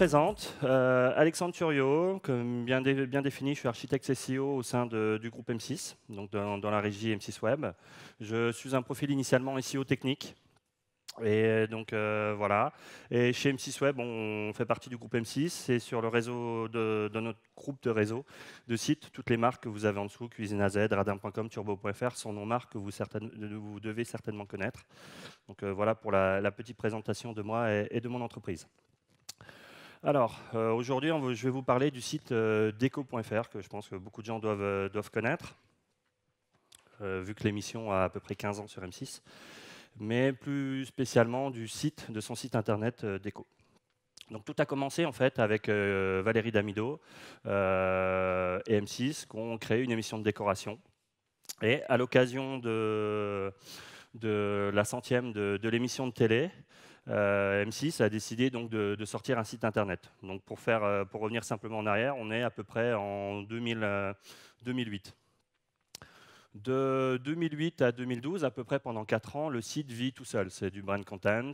vous présente, euh, Alexandre Turio, comme bien, bien, défini, je suis architecte SEO e au sein du groupe M6, donc dans, la régie M6 Web. Je suis un profil initialement SEO technique. Et donc euh, voilà. Et chez M6 Web, on fait partie du groupe M6 et sur le réseau de, notre groupe de réseau de sites, toutes les marques que vous avez en dessous, Cuisine AZ, Radin.com, Turbo.fr, sont nos marques que vous, vous, devez certainement connaître. Donc euh, voilà pour la, petite présentation de moi et de mon entreprise. Alors, euh, aujourd'hui, je vais vous parler du site euh, déco.fr que je pense que beaucoup de gens doivent, euh, connaître, vu que l'émission a à peu près 15 ans sur M6, mais plus spécialement du site, de son site internet Deco. Donc tout a commencé en fait avec Valérie Damido et M6 qui ont créé une émission de décoration. Et à l'occasion de, la centième de l'émission de télé, euh, M6 a décidé de, sortir un site internet. Donc euh, pour, revenir simplement en arrière, on est à peu près en 2008. Euh, de 2008 à 2012, à peu près pendant 4 ans, le site vit tout seul. C'est du brand content,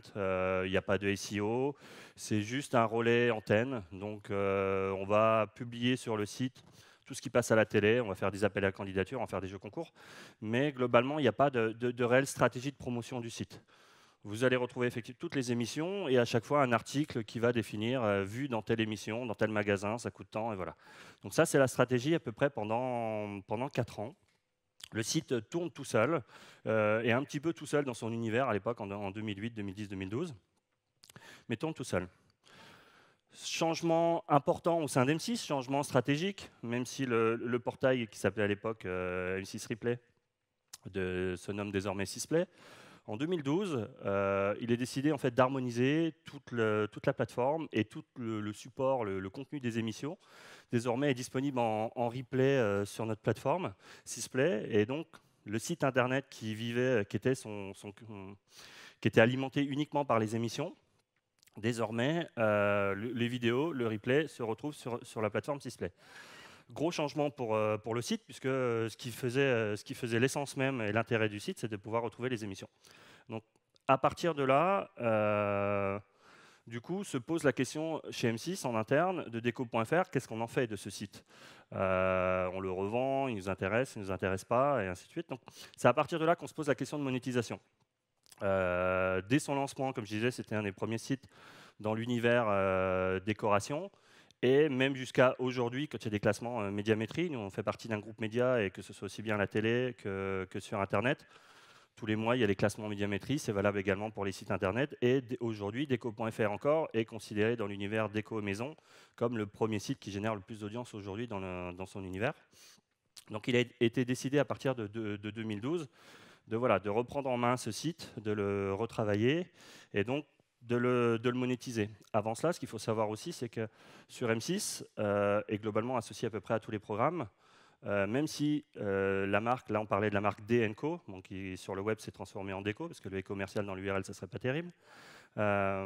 il n'y a pas de SEO, c'est juste un relais antenne. Donc on va publier sur le site tout ce qui passe à la télé, on va faire des appels à candidature, on va faire des jeux concours. Mais globalement, il n'y a pas de, réelle stratégie de promotion du site. Vous allez retrouver effectivement toutes les émissions et à chaque fois un article qui va définir vue euh, vu dans telle émission, dans tel magasin, ça coûte temps et voilà. Donc ça c'est la stratégie à peu près pendant pendant quatre ans. Le site tourne tout seul euh, et un petit peu tout seul dans son univers à l'époque en, 2008, 2010, 2012, mais tourne tout seul. Changement important au sein d'M6, changement stratégique, même si le, portail qui s'appelait à l'époque euh, M6 Replay de, se nomme désormais Sisplay. En 2012, euh, il est décidé en fait d'harmoniser toute, toute, la plateforme et tout le, support, le, contenu des émissions. Désormais, est disponible en, replay euh, sur notre plateforme Sisplay, et donc le site internet qui vivait, euh, qui était, son, qui était alimenté uniquement par les émissions. Désormais, les vidéos, le replay se retrouvent sur, sur la plateforme Sisplay. Gros changement euh, pour, le site, puisque euh, ce qui faisait, euh, ce faisait l'essence même et l'intérêt du site, c'était de pouvoir retrouver les émissions. Donc, à partir de là, du coup, se pose la question chez M6 en interne de déco.fr, qu'est-ce qu'on en fait de ce site On le revend, il nous intéresse, il ne nous intéresse pas, et ainsi de suite. Donc C'est à partir de là qu'on se pose la question de monétisation. dès son lancement, comme je disais, c'était un des premiers sites dans l'univers décoration. Et même jusqu'à aujourd'hui, quand il y a des classements euh, médiamétrie, nous on fait partie d'un groupe média, et que ce soit aussi bien la télé que, sur Internet, tous les mois il y a les classements médiamétrie, c'est valable également pour les sites Internet. Et aujourd'hui, déco.fr encore est considéré dans l'univers déco maison comme le premier site qui génère le plus d'audience aujourd'hui dans, son univers. Donc il a été décidé à partir de, de 2012 de, voilà, de reprendre en main ce site, de le retravailler. Et donc, de le, monétiser. Avant cela, ce qu'il faut savoir aussi, c'est que sur M6 euh, et globalement associé à peu près à tous les programmes, euh, même si euh, la marque, là on parlait de la marque D&Co, donc qui sur le web s'est transformée en Déco, parce que le commercial dans l'URL, ça serait pas terrible. Euh,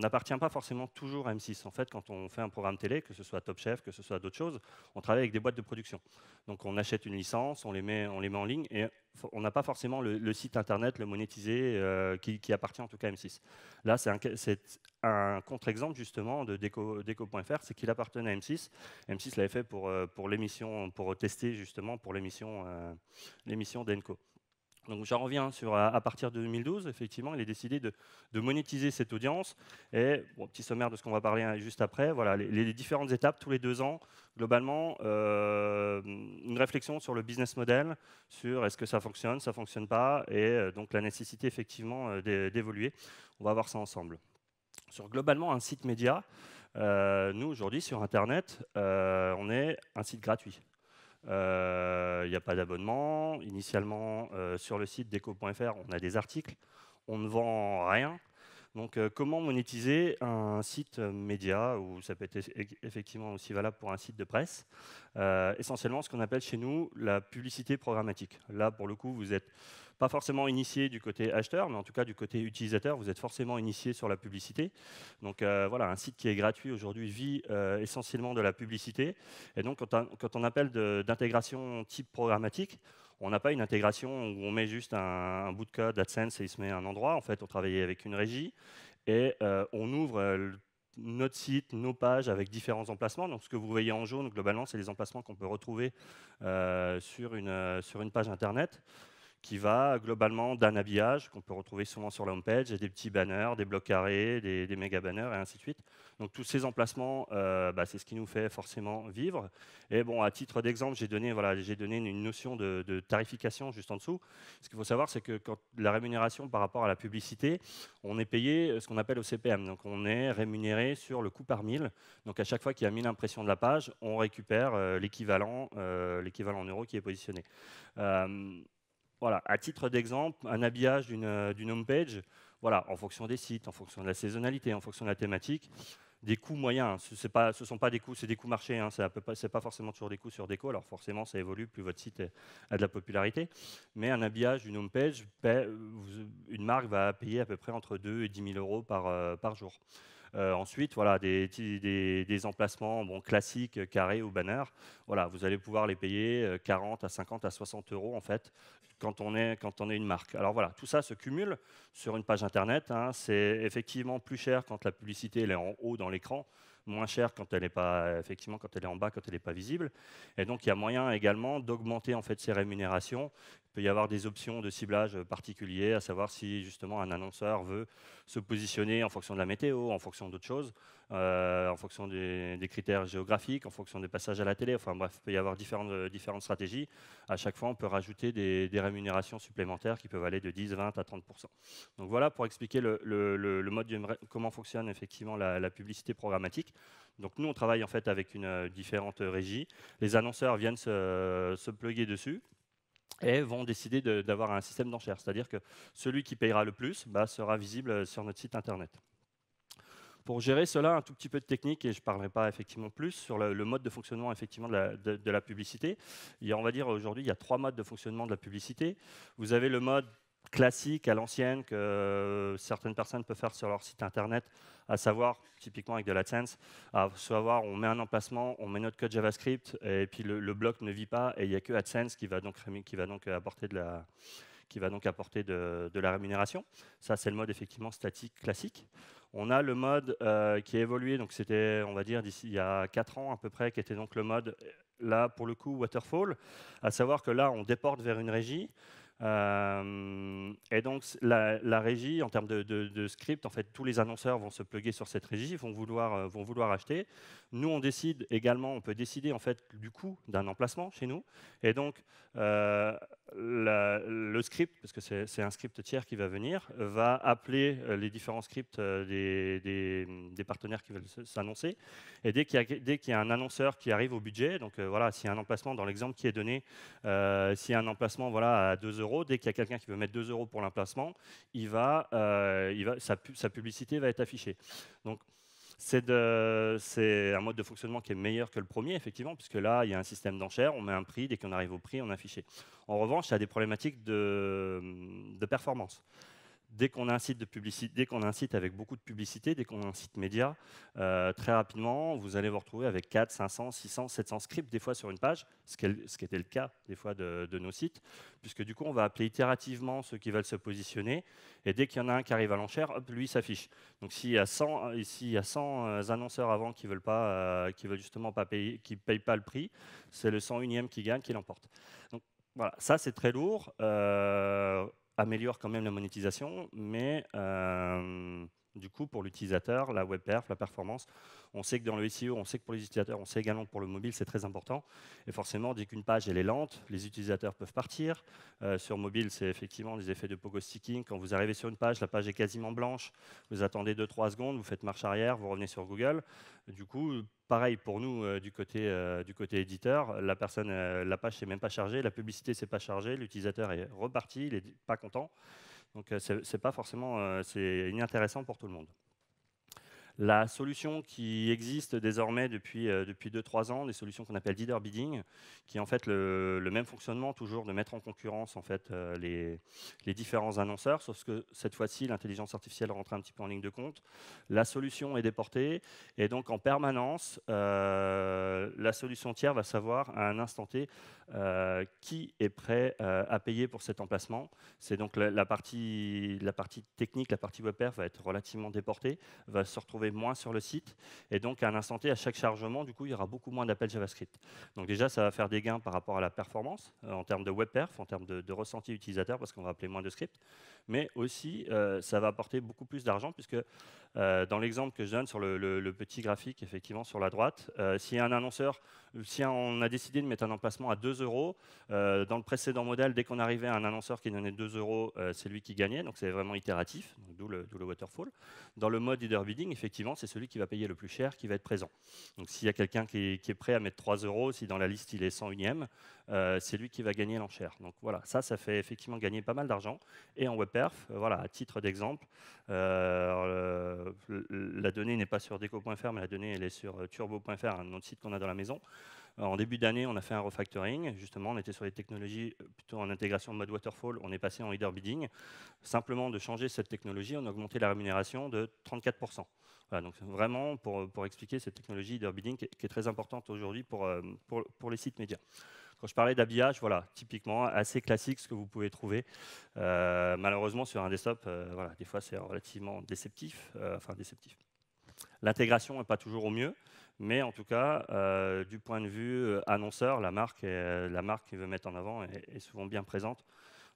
n'appartient pas forcément toujours à M6. En fait, quand on fait un programme télé, que ce soit Top Chef, que ce soit d'autres choses, on travaille avec des boîtes de production. Donc on achète une licence, on les met, on les met en ligne et on n'a pas forcément le, site internet, le monétisé, euh, qui, appartient en tout cas à M6. Là, c'est un, contre-exemple justement de Deco.fr, c'est qu'il appartenait à M6. M6 l'avait fait pour, euh, pour l'émission, pour tester justement pour l'émission l'émission d'Enco. Donc j'en reviens sur à, partir de 2012, effectivement, il est décidé de, monétiser cette audience. Et petit sommaire de ce qu'on va parler hein, juste après. Voilà les, différentes étapes tous les deux ans, globalement, euh, une réflexion sur le business model, sur est-ce que ça fonctionne, ça fonctionne pas, et euh, donc la nécessité effectivement euh, d'évoluer. On va voir ça ensemble. Sur globalement un site média, nous aujourd'hui sur Internet, on est un site gratuit. Il euh, n'y a pas d'abonnement. Initialement, euh, sur le site deco.fr, on a des articles. On ne vend rien. Donc, euh, comment monétiser un site média, ou ça peut être effectivement aussi valable pour un site de presse Essentiellement, ce qu'on appelle chez nous la publicité programmatique. Là, pour le coup, vous êtes pas forcément initié du côté acheteur, mais en tout cas du côté utilisateur, vous êtes forcément initié sur la publicité. Donc euh, voilà, un site qui est gratuit aujourd'hui vit euh, essentiellement de la publicité. Et donc quand, on, appelle d'intégration type programmatique, on n'a pas une intégration où on met juste un, bout de code AdSense et il se met à un endroit. En fait, on travaillait avec une régie et euh, on ouvre notre site, nos pages avec différents emplacements. Donc, ce que vous voyez en jaune, globalement, c'est les emplacements qu'on peut retrouver sur, une, sur une page Internet qui va globalement d'un habillage qu'on peut retrouver souvent sur la homepage, des petits banners, des blocs carrés, des, méga banners et ainsi de suite. Donc tous ces emplacements, euh, bah, c'est ce qui nous fait forcément vivre. Et bon, à titre d'exemple, j'ai donné, voilà, j'ai donné une notion de, tarification juste en dessous. Ce qu'il faut savoir, c'est que quand la rémunération par rapport à la publicité, on est payé euh, ce qu'on appelle au CPM. Donc on est rémunéré sur le coût par mille. Donc à chaque fois qu'il y a 1000 impressions de la page, on récupère euh, l'équivalent, l'équivalent en euros qui est positionné voilà, à titre d'exemple, un habillage euh, d'une homepage, voilà, en fonction des sites, en fonction de la saisonnalité, en fonction de la thématique, des coûts moyens. Hein. Ce ne sont pas des coûts, c'est des coûts marchés. Hein, ce n'est pas forcément toujours des coûts sur déco. Alors forcément, ça évolue, plus votre site a de la popularité. Mais un habillage, d'une home page, euh, une marque va payer à peu près entre 2 et 10 000 euros par euh, jour. Euh, ensuite, voilà, des, emplacements classiques, euh, carrés ou banners, vous allez pouvoir les payer 40 euh, à 50 à 60 euros en fait quand on est, une marque. Alors voilà, tout ça se cumule sur une page Internet. Hein. C'est effectivement plus cher quand la publicité est en haut dans l'écran moins cher quand elle n'est pas effectivement quand elle est en bas, quand elle n'est pas visible. Et donc il y a moyen également d'augmenter en fait ses rémunérations. Il peut y avoir des options de ciblage particuliers, à savoir si justement un annonceur veut se positionner en fonction de la météo, en fonction d'autres choses. Euh, en fonction des, critères géographiques, en fonction des passages à la télé. Enfin bref, il peut y avoir différentes, euh, différentes stratégies. À chaque fois, on peut rajouter des, rémunérations supplémentaires qui peuvent aller de 10, 20 à 30 Donc voilà pour expliquer le, mode, comment fonctionne effectivement la, publicité programmatique. Donc nous, on travaille en fait avec une euh, différente régie. Les annonceurs viennent se, pluguer dessus et vont décider d'avoir un système d'enchères. C'est-à-dire que celui qui payera le plus bah, sera visible sur notre site Internet. Pour gérer cela, un tout petit peu de technique, et je ne parlerai pas effectivement plus, sur le, mode de fonctionnement effectivement de la, publicité. Il on va dire aujourd'hui, il y a trois modes de fonctionnement de la publicité. Vous avez le mode classique à l'ancienne que euh, certaines personnes peuvent faire sur leur site internet, à savoir, typiquement avec de l'AdSense, à savoir on met un emplacement, on met notre code JavaScript, et puis le, bloc ne vit pas, et il n'y a que AdSense qui va donc, qui va donc apporter de la, qui va donc apporter de, la rémunération. Ça, c'est le mode effectivement statique classique. On a le mode euh, qui a évolué, donc c'était, on va dire, d'ici il y a 4 ans à peu près, qui était donc le mode, euh, là, pour le coup, waterfall, à savoir que là, on déporte vers une régie. Euh, et donc la, régie, en termes de, script, en fait, tous les annonceurs vont se pluguer sur cette régie, vont vouloir, vont vouloir acheter. Nous, on décide également, on peut décider en fait du coût d'un emplacement chez nous. Et donc le script, parce que c'est un script tiers qui va venir, va appeler euh, les différents scripts euh, des, partenaires qui veulent s'annoncer. Et dès qu'il y, a un annonceur qui arrive au budget, donc euh, voilà, s'il y a un emplacement, dans l'exemple qui est donné, euh, s'il y a un emplacement voilà, à 2 euros, dès qu'il y a quelqu'un qui veut mettre 2 euros pour l'emplacement, il va, il va, sa, sa publicité va être affichée. Donc, c'est un mode de fonctionnement qui est meilleur que le premier, effectivement, puisque là, il y a un système d'enchères, on met un prix, dès qu'on arrive au prix, on a un En revanche, ça a des problématiques de performance dès qu'on incite de publicité, dès qu'on avec beaucoup de publicité, dès qu'on incite médias, média, euh, très rapidement, vous allez vous retrouver avec 4, 500, 600, 700 scripts des fois sur une page, ce qui, était le cas des fois de, nos sites, puisque du coup, on va appeler itérativement ceux qui veulent se positionner, et dès qu'il y en a un qui arrive à l'enchère, hop, lui s'affiche. Donc s'il y a 100, y a 100 euh, annonceurs avant qui veulent pas, euh, qui veulent justement pas payer, qui payent pas le prix, c'est le 101e qui gagne, qui l'emporte. Donc voilà, ça c'est très lourd améliore quand même la monétisation, mais euh, du coup, pour l'utilisateur, la web perf, la performance. On sait que dans le SEO, on sait que pour les utilisateurs, on sait également que pour le mobile, c'est très important. Et forcément, dès qu'une page est lente, les utilisateurs peuvent partir. Euh, sur mobile, c'est effectivement des effets de pogo sticking. Quand vous arrivez sur une page, la page est quasiment blanche. Vous attendez 2-3 secondes, vous faites marche arrière, vous revenez sur Google. Du coup, pareil pour nous euh, du, côté, euh, du côté éditeur, la personne, la page n'est même pas chargée, la publicité s'est pas chargée, l'utilisateur est reparti, il n'est pas content. Donc, euh, c'est pas forcément, euh, c'est inintéressant pour tout le monde. La solution qui existe désormais depuis, euh, depuis 2-3 ans, des solutions qu'on appelle leader bidding, qui est en fait le, même fonctionnement, toujours de mettre en concurrence en fait, euh, les, les, différents annonceurs, sauf que cette fois-ci, l'intelligence artificielle rentre un petit peu en ligne de compte. La solution est déportée, et donc en permanence, euh, la solution tiers va savoir à un instant T qui est prêt à payer pour cet emplacement. C'est donc la, partie, la partie technique, la partie web va être relativement déportée, va se retrouver moins sur le site. Et donc, à un instant T, à chaque chargement, du coup, il y aura beaucoup moins d'appels JavaScript. Donc déjà, ça va faire des gains par rapport à la performance, euh, en termes de web perf, en termes de, ressenti utilisateur, parce qu'on va appeler moins de script. Mais aussi, euh, ça va apporter beaucoup plus d'argent, puisque euh, dans l'exemple que je donne sur le, petit graphique, effectivement, sur la droite, euh, si un annonceur, si on a décidé de mettre un emplacement à 2 euros, euh, dans le précédent modèle, dès qu'on arrivait à un annonceur qui donnait 2 euros, c'est lui qui gagnait, donc c'est vraiment itératif, d'où le, waterfall. Dans le mode leader bidding, effectivement, c'est celui qui va payer le plus cher qui va être présent. Donc s'il y a quelqu'un qui, qui, est prêt à mettre 3 euros, si dans la liste il est 101e, euh, c'est lui qui va gagner l'enchère. Donc voilà, ça, ça fait effectivement gagner pas mal d'argent. Et en WebPerf, euh, voilà, à titre d'exemple, euh, la donnée n'est pas sur deco.fr, mais la donnée, elle est sur turbo.fr, un autre site qu'on a dans la maison. En début d'année, on a fait un refactoring. Justement, on était sur les technologies plutôt en intégration de mode waterfall. On est passé en leader bidding. Simplement, de changer cette technologie, on a augmenté la rémunération de 34%. Voilà, donc vraiment, pour, expliquer cette technologie leader bidding qui est, très importante aujourd'hui pour les sites médias. Quand je parlais d'habillage, voilà, typiquement assez classique ce que vous pouvez trouver. Euh, malheureusement, sur un desktop, euh, voilà, des fois c'est relativement déceptif. Euh, enfin, déceptif. L'intégration n'est pas toujours au mieux, mais en tout cas, du point de vue annonceur, la marque, la marque qu'il veut mettre en avant est, souvent bien présente.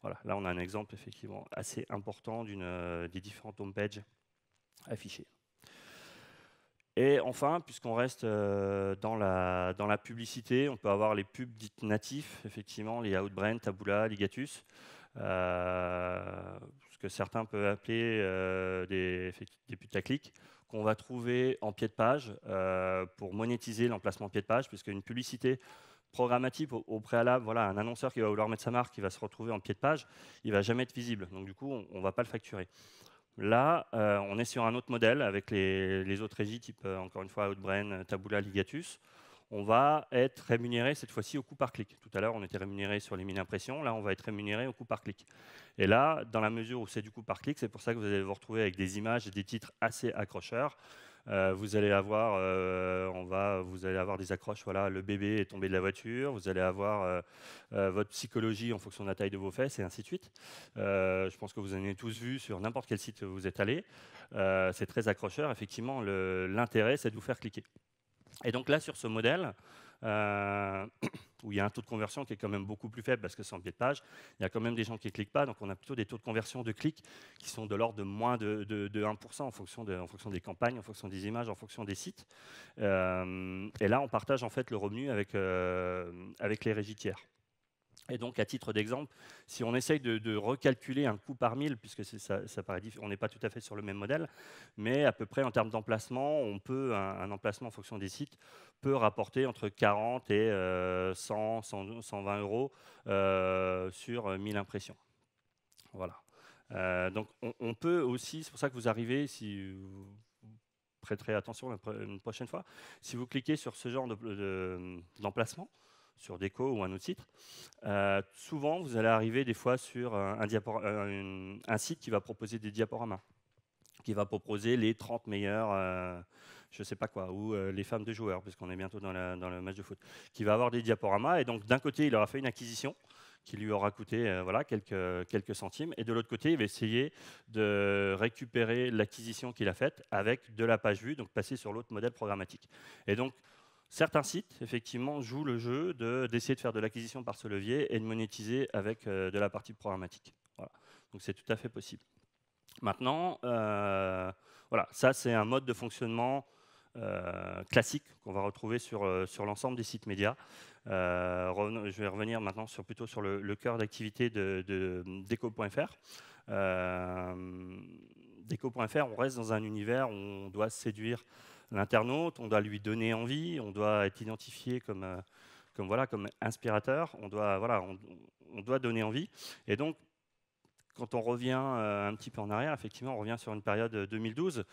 Voilà, là, on a un exemple effectivement assez important des différentes home affichées. Et enfin, puisqu'on reste euh, dans la, dans la publicité, on peut avoir les pubs dites natifs, effectivement, les Outbrain, Taboola, Ligatus, euh, ce que certains peuvent appeler euh, des, des putaclics, qu'on va trouver en pied de page pour monétiser l'emplacement pied de page, puisque publicité programmatique au, préalable, voilà, un annonceur qui va vouloir mettre sa marque, qui va se retrouver en pied de page, il ne va jamais être visible. Donc du coup, on ne va pas le facturer. Là, euh, on est sur un autre modèle avec les, autres régies, type euh, encore une fois Outbrain, euh, Taboola, Ligatus. On va être rémunéré cette fois-ci au coup par clic. Tout à l'heure, on était rémunéré sur les mini impressions. Là, on va être rémunéré au coup par clic. Et là, dans la mesure où c'est du coup par clic, c'est pour ça que vous allez vous retrouver avec des images et des titres assez accrocheurs. Euh, vous allez avoir, euh, on va, vous allez avoir des accroches. Voilà, le bébé est tombé de la voiture. Vous allez avoir euh, votre psychologie en fonction de la taille de vos fesses et ainsi de suite. je pense que vous en avez tous vu sur n'importe quel site où vous êtes allé. c'est très accrocheur. Effectivement, l'intérêt, c'est de vous faire cliquer. Et donc là, sur ce modèle, euh, où il y a un taux de conversion qui est quand même beaucoup plus faible parce que c'est en biais de page, il y a quand même des gens qui ne cliquent pas, donc on a plutôt des taux de conversion de clics qui sont de l'ordre de moins de, 1% en fonction, de, fonction, des campagnes, en fonction des images, en fonction des sites. Euh, et là, on partage en fait le revenu avec, euh, avec les régitières. Et donc, à titre d'exemple, si on essaye de, recalculer un coût par mille, puisque ça, paraît on n'est pas tout à fait sur le même modèle, mais à peu près en termes d'emplacement, on peut un, emplacement en fonction des sites peut rapporter entre 40 et 100, euh, 120 euros euh, sur 1000 impressions. Voilà. Euh, donc, on, peut aussi, c'est pour ça que vous arrivez, si vous prêterez attention une prochaine fois, si vous cliquez sur ce genre d'emplacement sur Deco ou un autre site, euh, souvent vous allez arriver des fois sur un, euh, un, site qui va proposer des diaporamas, qui va proposer les 30 meilleurs, euh, je sais pas quoi, ou les femmes de joueurs, puisqu'on est bientôt dans, le match de foot, qui va avoir des diaporamas. Et donc d'un côté, il aura fait une acquisition qui lui aura coûté voilà, quelques, quelques centimes, et de l'autre côté, il va essayer de récupérer l'acquisition qu'il a faite avec de la page vue, donc passer sur l'autre modèle programmatique. Et donc, Certains sites, effectivement, jouent le jeu d'essayer de, faire de l'acquisition par ce levier et de monétiser avec euh, de la partie programmatique. Voilà. Donc c'est tout à fait possible. Maintenant, euh, voilà, ça c'est un mode de fonctionnement euh, classique qu'on va retrouver sur, sur l'ensemble des sites médias. je vais revenir maintenant sur, plutôt sur le, cœur d'activité de, Deco.fr. Deco.fr, on reste dans un univers où on doit séduire l'internaute, on doit lui donner envie, on doit être identifié comme, euh, comme, voilà, comme inspirateur, on doit, voilà, on, doit donner envie. Et donc, quand on revient euh, un petit peu en arrière, effectivement, on revient sur une période 2012. Euh,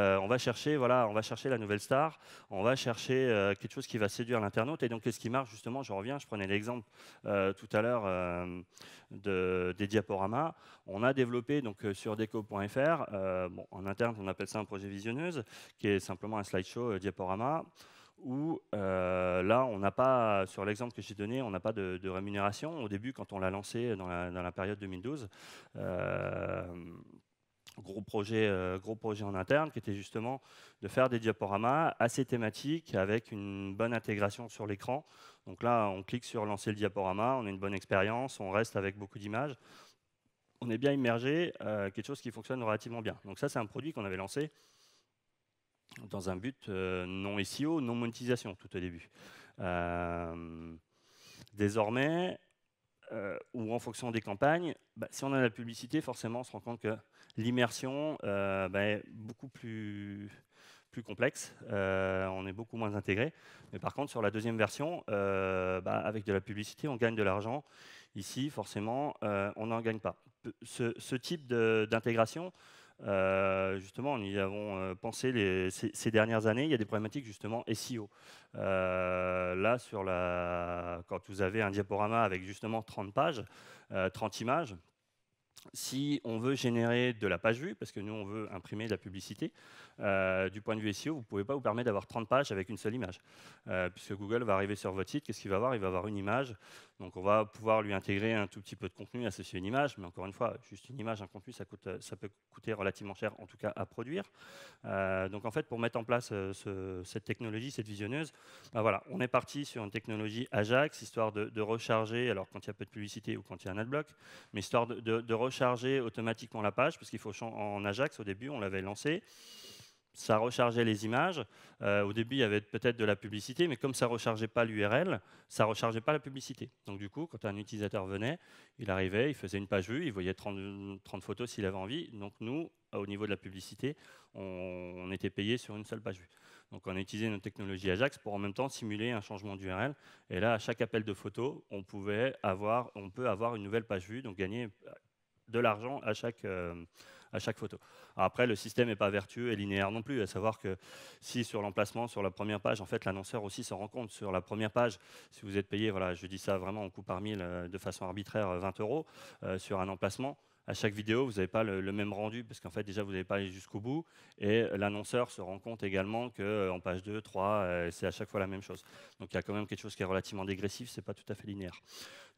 euh, on va chercher, voilà, on va chercher la nouvelle star, on va chercher quelque chose qui va séduire l'internaute. Et donc, qu'est-ce qui marche justement Je reviens, je prenais l'exemple tout à l'heure des diaporamas. On a développé donc sur deco.fr, bon, en interne, on appelle ça un projet visionneuse, qui est simplement un slideshow diaporama où euh, là, on n'a pas, sur l'exemple que j'ai donné, on n'a pas de, rémunération. Au début, quand on l'a lancé dans la, période 2012, euh, gros, projet, euh, gros projet en interne qui était justement de faire des diaporamas assez thématiques avec une bonne intégration sur l'écran. Donc là, on clique sur lancer le diaporama, on a une bonne expérience, on reste avec beaucoup d'images. On est bien immergé, quelque chose qui fonctionne relativement bien. Donc ça, c'est un produit qu'on avait lancé dans un but euh, non SEO, non monétisation tout au début. Euh, désormais, euh, ou en fonction des campagnes, bah, si on a de la publicité, forcément, on se rend compte que l'immersion bah, est beaucoup plus, plus complexe. on est beaucoup moins intégré. Mais par contre, sur la deuxième version, bah, avec de la publicité, on gagne de l'argent. Ici, forcément, on n'en gagne pas. Ce, ce type d'intégration euh, justement, nous y avons euh, pensé ces, dernières années. Il y a des problématiques justement SEO. Euh, là, sur la, quand vous avez un diaporama avec justement 30 pages, 30 images, si on veut générer de la page vue, parce que nous on veut imprimer de la publicité, du point de vue SEO, vous ne pouvez pas vous permettre d'avoir 30 pages avec une seule image. puisque Google va arriver sur votre site, qu'est-ce qu'il va avoir Il va avoir une image donc on va pouvoir lui intégrer un tout petit peu de contenu, associer une image, mais encore une fois, juste une image, un contenu, ça, coûte, ça peut coûter relativement cher, en tout cas à produire. Euh, donc en fait, pour mettre en place euh, cette technologie, cette visionneuse, bah, voilà, on est parti sur une technologie Ajax, histoire de, recharger, alors quand il y a peu de publicité ou quand il y a un adblock, mais histoire de, de recharger automatiquement la page, parce qu'il faut en Ajax au début, on l'avait lancé ça rechargeait les images. Euh, au début, il y avait peut-être de la publicité, mais comme ça ne rechargeait pas l'URL, ça ne rechargeait pas la publicité. Donc du coup, quand un utilisateur venait, il arrivait, il faisait une page vue, il voyait 30, 30 photos s'il avait envie. Donc nous, au niveau de la publicité, on, était payé sur une seule page vue. Donc on a utilisé notre technologie Ajax pour en même temps simuler un changement d'URL. Et là, à chaque appel de photo, on, pouvait avoir, on peut avoir une nouvelle page vue, donc gagner de l'argent à chaque... Euh, à chaque photo. après, le système n'est pas vertueux et linéaire non plus, à savoir que si sur l'emplacement, sur la première page, en fait, l'annonceur aussi se rend compte. Sur la première page, si vous êtes payé, voilà, je dis ça vraiment en coût par mille euh, de façon arbitraire, 20 euh, euros euh, sur un emplacement, à chaque vidéo, vous n'avez pas le, même rendu, parce qu'en fait, déjà, vous n'avez pas allé jusqu'au bout. Et l'annonceur se rend compte également qu'en page 2, 3, c'est à chaque fois la même chose. Donc, il y a quand même quelque chose qui est relativement dégressif, ce n'est pas tout à fait linéaire.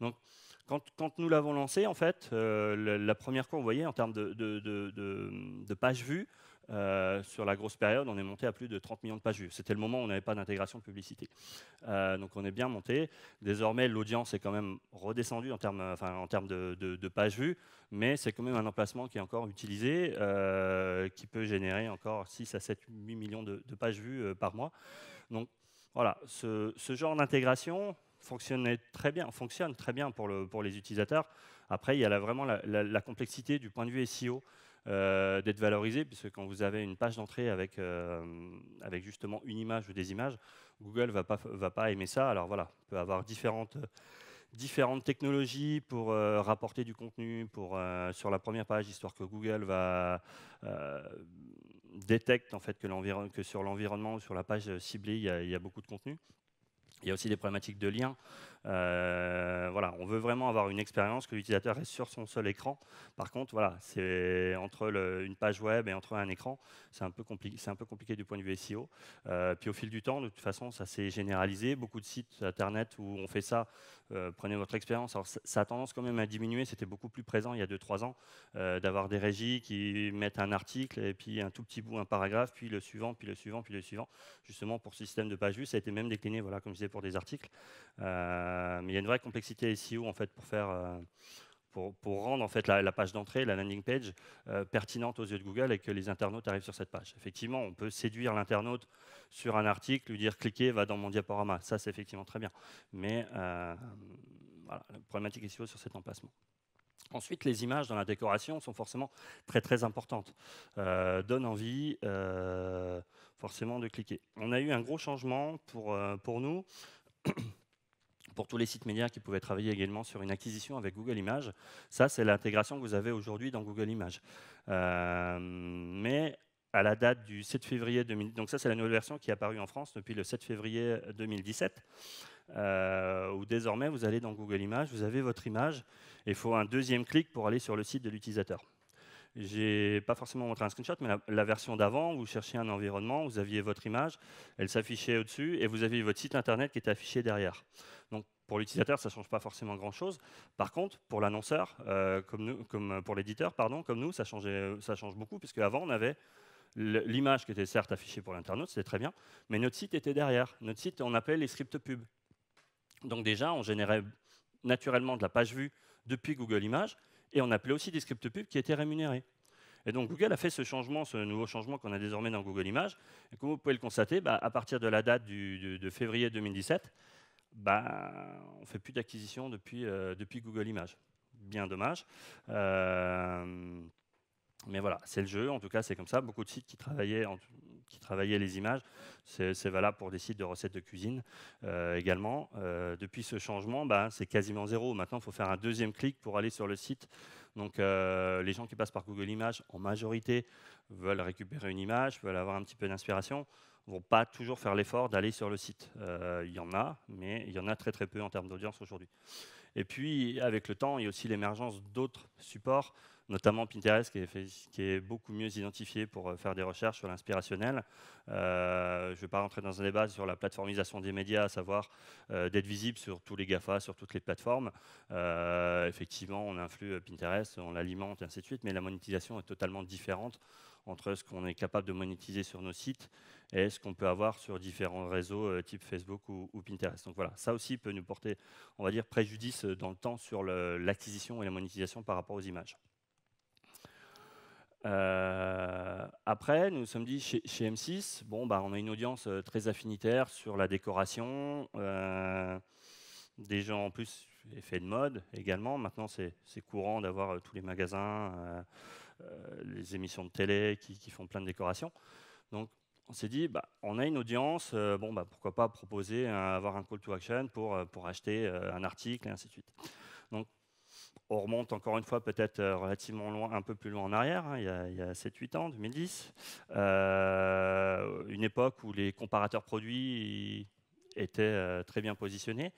Donc, quand, nous l'avons lancé, en fait, euh, la, première première vous voyez, en termes de, de, pages vues, euh, sur la grosse période, on est monté à plus de 30 millions de pages vues. C'était le moment où on n'avait pas d'intégration de publicité. Euh, donc on est bien monté. Désormais, l'audience est quand même redescendue en termes, enfin, en de, pages vues, mais c'est quand même un emplacement qui est encore utilisé, qui peut générer encore 6 à 7, 8 millions de, pages vues par mois. Donc voilà, ce, ce genre d'intégration, fonctionnait très bien, fonctionne très bien pour, le, pour les utilisateurs. Après, il y a vraiment la, complexité du point de vue SEO euh, d'être valorisé, puisque quand vous avez une page d'entrée avec, euh, avec justement une image ou des images, Google ne va pas, va pas aimer ça. Alors voilà, on peut avoir différentes, différentes technologies pour euh, rapporter du contenu pour, sur la première page, histoire que Google va détecte en fait que, que sur l'environnement ou sur la page ciblée, il y, a beaucoup de contenu. Il y a aussi des problématiques de lien. Euh, voilà, on veut vraiment avoir une expérience que l'utilisateur est sur son seul écran. Par contre, voilà, c'est entre une page web et entre un écran, c'est un, peu c'est un peu compliqué du point de vue SEO. Euh, puis au fil du temps, de toute façon, ça s'est généralisé. Beaucoup de sites Internet où on fait ça, euh, prenez votre expérience. ça a tendance quand même à diminuer. C'était beaucoup plus présent il y a 2-3 ans d'avoir des régies qui mettent un article et puis un tout petit bout, un paragraphe, puis le suivant, puis le suivant, puis le suivant. Justement, pour ce système de page vue, ça a été même décliné, voilà, comme je disais, pour des articles. Euh, mais il y a une vraie complexité SEO en fait pour faire euh, pour, rendre en fait la, page d'entrée, la landing page, euh, pertinente aux yeux de Google et que les internautes arrivent sur cette page. Effectivement, on peut séduire l'internaute sur un article, lui dire cliquez, va dans mon diaporama. Ça, c'est effectivement très bien. Mais la problématique SEO sur cet emplacement. Ensuite, les images dans la décoration sont forcément très très importantes, Donne donnent envie forcément de cliquer. On a eu un gros changement pour, pour nous pour tous les sites médias qui pouvaient travailler également sur une acquisition avec Google Images. Ça, c'est l'intégration que vous avez aujourd'hui dans Google Images. Euh, mais à la date du 7 février 2000, donc ça c'est la nouvelle version qui est apparue en France depuis le 7 février 2017, euh, où désormais vous allez dans Google Images, vous avez votre image, et il faut un deuxième clic pour aller sur le site de l'utilisateur j'ai pas forcément montré un screenshot, mais la, version d'avant, vous cherchiez un environnement, vous aviez votre image, elle s'affichait au-dessus, et vous aviez votre site internet qui était affiché derrière. Donc pour l'utilisateur, ça ne change pas forcément grand-chose. Par contre, pour l'annonceur, euh, comme, comme euh, pour l'éditeur, pardon, comme nous, ça, ça change beaucoup, puisque avant on avait l'image qui était certes affichée pour l'internaute, c'était très bien, mais notre site était derrière. Notre site, on appelait les scripts pub. Donc déjà, on générait naturellement de la page vue depuis Google Images, et on appelait aussi des scripts pubs qui étaient rémunérés. Et donc Google a fait ce changement, ce nouveau changement qu'on a désormais dans Google Images. Et comme vous pouvez le constater, bah, à partir de la date de, février 2017, bah, on ne fait plus d'acquisition euh, depuis, Google Images. Bien dommage. Euh, mais voilà, c'est le jeu, en tout cas c'est comme ça. Beaucoup de sites qui travaillaient, qui travaillaient les images, c'est valable pour des sites de recettes de cuisine euh, également. Euh, depuis ce changement, bah, c'est quasiment zéro. Maintenant, il faut faire un deuxième clic pour aller sur le site. Donc euh, les gens qui passent par Google Images, en majorité, veulent récupérer une image, veulent avoir un petit peu d'inspiration, ne vont pas toujours faire l'effort d'aller sur le site. Il y en a, mais il y en a très très peu en termes d'audience aujourd'hui. Et puis, avec le temps, il y a aussi l'émergence d'autres supports notamment Pinterest qui est, est, beaucoup mieux identifié pour euh, faire des recherches sur l'inspirationnel. Euh, je ne vais pas rentrer dans un débat sur la plateformisation des médias, à savoir euh, d'être visible sur tous les GAFA, sur toutes les plateformes. effectivement, on influe Pinterest, on l'alimente, et ainsi de suite, mais la monétisation est totalement différente entre ce qu'on est capable de monétiser sur nos sites et ce qu'on peut avoir sur différents réseaux type Facebook ou, ou, Pinterest. Donc voilà, ça aussi peut nous porter, on va dire, préjudice dans le temps sur l'acquisition et la monétisation par rapport aux images. Euh, après, nous nous sommes dit chez, M6, bon, bah, on a une audience euh, très affinitaire sur la décoration, euh, des gens en plus effet de mode également. Maintenant, c'est courant d'avoir tous les magasins, les émissions de télé qui, font plein de décorations. Donc, on s'est dit, bah, on a une audience, bon, bah, pourquoi pas proposer, avoir un call to action pour, pour acheter un article et ainsi de suite. Donc, on remonte encore une fois peut-être euh, relativement loin, un peu plus loin en arrière, hein, il y a, 7-8 ans, 2010, euh, une époque où les comparateurs produits étaient euh, très bien positionnés.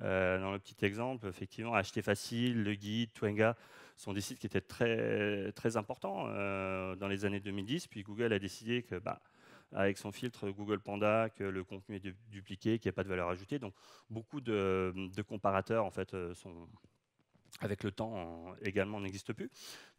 dans le petit exemple, effectivement, Acheter Facile, Le Guide, Twenga sont des sites qui étaient très, très importants dans les années 2010. Puis Google a décidé que bah, avec son filtre Google Panda que le contenu est dupliqué, qu'il n'y a pas de valeur ajoutée. Donc beaucoup de, de comparateurs en fait sont, avec le temps également n'existe plus.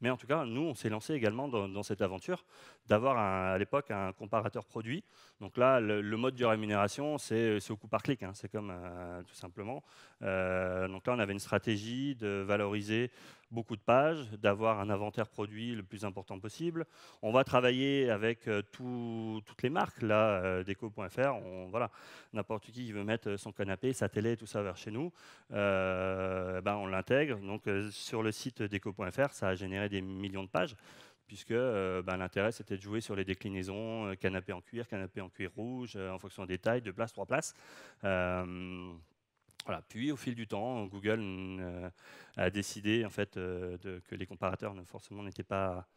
Mais en tout cas, nous, on s'est lancé également dans, cette aventure d'avoir à l'époque un comparateur produit. Donc là, le, mode de rémunération, c'est au coup par clic. Hein. c'est comme euh, tout simplement euh, donc là, on avait une stratégie de valoriser beaucoup de pages, d'avoir un inventaire produit le plus important possible. On va travailler avec euh, toutes les marques, là, euh, déco.fr, voilà, n'importe qui veut mettre son canapé, sa télé, tout ça vers chez nous, ben, on l'intègre. Donc sur le site déco.fr, ça a généré des millions de pages puisque ben, l'intérêt c'était de jouer sur les déclinaisons, canapé en cuir, canapé en cuir rouge, en fonction des tailles, deux places, trois places. Puis, au fil du temps, Google euh, a décidé en fait, euh, que les comparateurs forcément n'étaient pas,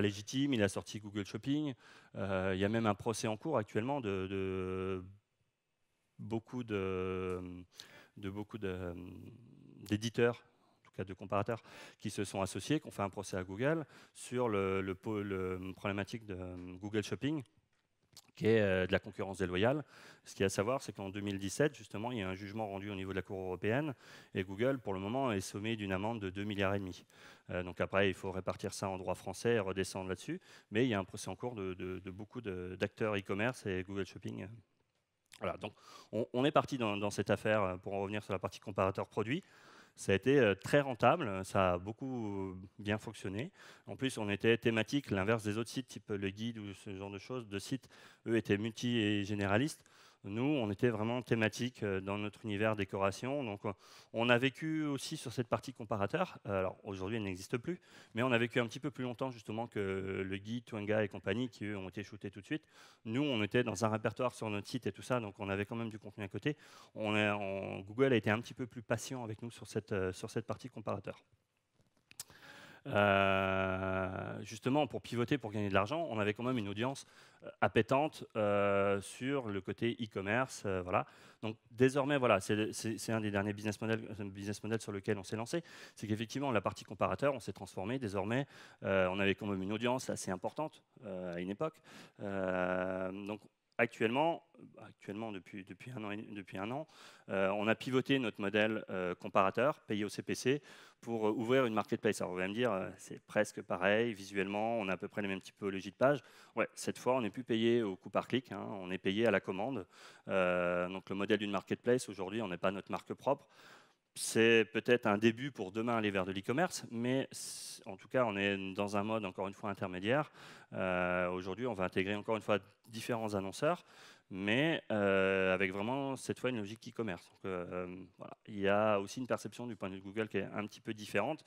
légitimes. Il a sorti Google Shopping. Euh, il y a même un procès en cours actuellement de, de beaucoup de, en tout cas de comparateurs qui se sont associés, qui ont fait un procès à Google sur le, le, problématique de Google Shopping, qui est euh, de la concurrence déloyale. Ce qu'il y a à savoir, c'est qu'en 2017, justement, il y a un jugement rendu au niveau de la Cour européenne et Google, pour le moment, est sommé d'une amende de 2 milliards et demi. Euh, donc après, il faut répartir ça en droit français et redescendre là-dessus. Mais il y a un procès en cours de, beaucoup d'acteurs e-commerce et Google Shopping. Voilà, donc on, est parti dans, dans, cette affaire, euh, pour en revenir sur la partie comparateur produit, ça a été euh, très rentable, ça a beaucoup euh, bien fonctionné. En plus, on était thématique, l'inverse des autres sites, type le guide ou ce genre de choses. De sites, eux, étaient multi et généralistes. Nous, on était vraiment thématique euh, dans notre univers décoration. Donc, euh, on a vécu aussi sur cette partie comparateur. Euh, alors, aujourd'hui, elle n'existe plus, mais on a vécu un petit peu plus longtemps, justement, que le guide, Twenga et compagnie, qui, ont été shootés tout de suite. Nous, on était dans un répertoire sur notre site et tout ça, donc on avait quand même du contenu à côté. Google a été un petit peu plus patient avec nous sur cette, sur cette partie comparateur. Euh, justement, pour pivoter, pour gagner de l'argent, on avait quand même une audience euh, appétente euh, sur le côté e-commerce. voilà. Donc désormais, voilà, c'est un des derniers business models, business sur lequel on s'est lancé. C'est qu'effectivement, la partie comparateur, on s'est transformé. Désormais, on avait quand même une audience assez importante à une époque. donc actuellement, actuellement depuis, depuis un an, depuis un an euh, on a pivoté notre modèle euh, comparateur payé au CPC pour euh, ouvrir une marketplace. Alors, vous allez me dire, c'est presque pareil, visuellement, on a à peu près les mêmes typologies de page. cette fois, on n'est plus payé au coup par clic, hein, on est payé à la commande. donc, le modèle d'une marketplace, aujourd'hui, on n'est pas notre marque propre c'est peut-être un début pour demain aller vers de l'e-commerce, mais en tout cas, on est dans un mode encore une fois intermédiaire. Euh, aujourd'hui, on va intégrer encore une fois différents annonceurs, mais euh, avec vraiment cette fois une logique e-commerce. Euh, Il y a aussi une perception du point de vue de Google qui est un petit peu différente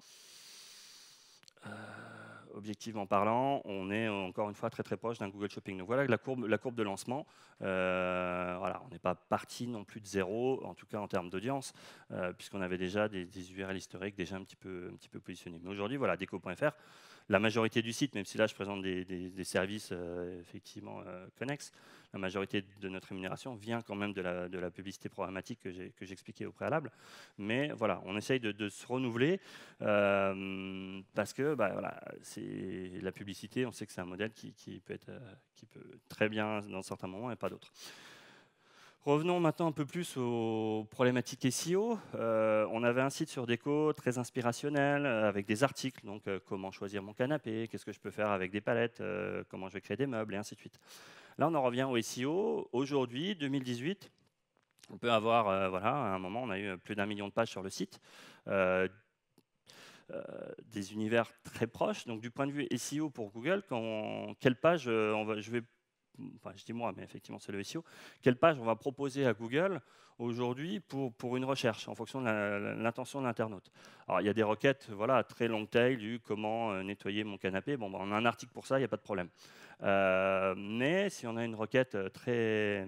objectivement parlant, on est encore une fois très très proche d'un Google Shopping. Donc voilà la courbe, la courbe de lancement. Euh, voilà, on n'est pas parti non plus de zéro, en tout cas en termes d'audience, euh, puisqu'on avait déjà des, URL historiques déjà un petit peu, un petit peu positionnés. Mais aujourd'hui, voilà, déco.fr, la majorité du site, même si là je présente des, services euh, effectivement euh, connexes, la majorité de notre rémunération vient quand même de la, publicité programmatique que j'expliquais au préalable. Mais voilà, on essaye de, se renouveler euh, parce que bah, voilà, la publicité, on sait que c'est un modèle qui, peut être qui peut très bien dans certains moments et pas d'autres. Revenons maintenant un peu plus aux problématiques SEO. Euh, on avait un site sur Déco très inspirationnel, euh, avec des articles, donc euh, comment choisir mon canapé, qu'est-ce que je peux faire avec des palettes, comment je vais créer des meubles, et ainsi de suite. Là, on en revient au SEO. Aujourd'hui, 2018, on peut avoir, voilà, à un moment, on a eu plus d'un million de pages sur le site. des univers très proches. Donc, du point de vue SEO pour Google, quand quelle page je vais enfin je dis moi, mais effectivement c'est le SEO, quelle page on va proposer à Google aujourd'hui pour, pour une recherche en fonction de l'intention de l'internaute. Alors il y a des requêtes voilà, très longue taille du comment euh, nettoyer mon canapé, bon, ben, on a un article pour ça, il n'y a pas de problème. Euh, mais si on a une requête euh, très...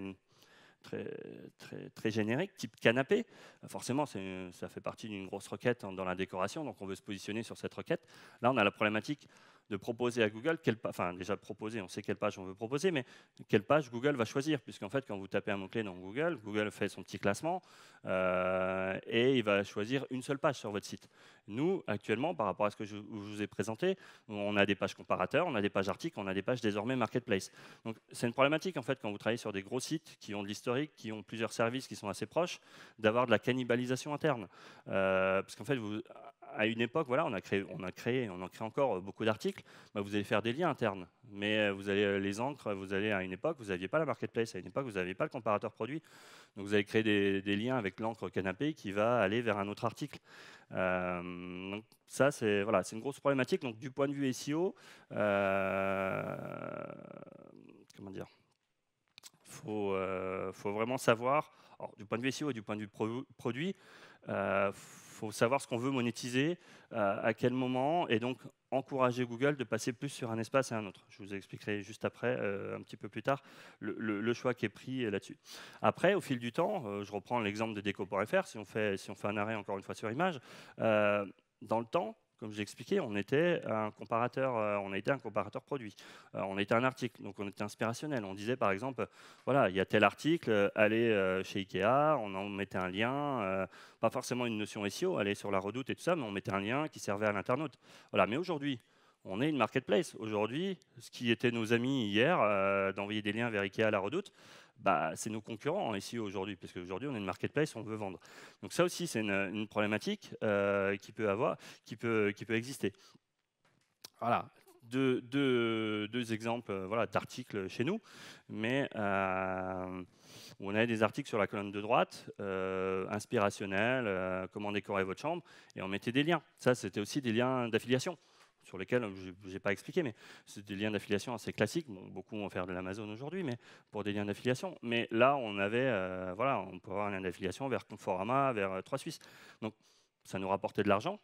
Très, très, très, générique, type canapé. Forcément, ça fait partie d'une grosse requête hein, dans la décoration, donc on veut se positionner sur cette requête. Là, on a la problématique, de proposer à Google, quelle, enfin déjà proposer, on sait quelle page on veut proposer, mais quelle page Google va choisir, puisqu'en fait quand vous tapez un mot-clé dans Google, Google fait son petit classement euh, et il va choisir une seule page sur votre site. Nous, actuellement, par rapport à ce que je, vous ai présenté, on a des pages comparateurs, on a des pages articles, on a des pages désormais marketplace. Donc c'est une problématique en fait quand vous travaillez sur des gros sites qui ont de l'historique, qui ont plusieurs services qui sont assez proches, d'avoir de la cannibalisation interne. Euh, parce qu'en fait, vous, à une époque, voilà, on a créé, on a créé, on en crée encore euh, beaucoup d'articles. Bah, vous allez faire des liens internes, mais euh, vous allez euh, les encres. Vous allez à une époque, vous n'aviez pas la marketplace. À une époque, vous n'aviez pas le comparateur produit. Donc vous allez créer des, liens avec l'encre canapé qui va aller vers un autre article. donc ça, c'est voilà, c'est une grosse problématique. Donc du point de vue SEO, euh, comment dire, faut, faut vraiment savoir du point de vue SEO et du point de vue produit, il euh, faut savoir ce qu'on veut monétiser, euh, à quel moment, et donc encourager Google de passer plus sur un espace et un autre. Je vous expliquerai juste après, euh, un petit peu plus tard, le, choix qui est pris là-dessus. Après, au fil du temps, je reprends l'exemple de déco.fr. si, on fait, si on fait un arrêt encore une fois sur image, dans le temps, comme j'ai expliqué, on était un comparateur, euh, on était un comparateur produit. Euh, on était un article, donc on était inspirationnel. On disait par exemple, voilà, il y a tel article, euh, allez chez Ikea, on en mettait un lien, pas forcément une notion SEO, allez sur la redoute et tout ça, mais on mettait un lien qui servait à l'internaute. Voilà, mais aujourd'hui, on est une marketplace. Aujourd'hui, ce qui était nos amis hier, d'envoyer des liens vers Ikea à la redoute, bah, c'est nos concurrents hein, ici aujourd'hui, parce qu'aujourd'hui, on est une marketplace, on veut vendre. Donc ça aussi, c'est une, problématique euh, qui, peut avoir, qui, peut, qui peut exister. Voilà, deux, deux, exemples euh, voilà, d'articles chez nous, mais euh, on avait des articles sur la colonne de droite, inspirationnels, comment décorer votre chambre, et on mettait des liens. Ça, c'était aussi des liens d'affiliation sur lesquels je n'ai pas expliqué, mais c'est des liens d'affiliation assez classiques. beaucoup vont faire de l'Amazon aujourd'hui, mais pour des liens d'affiliation. Mais là, on avait, euh, voilà, on peut avoir un lien d'affiliation vers Conforama, vers euh, Trois Suisses. Donc, ça nous rapportait de l'argent,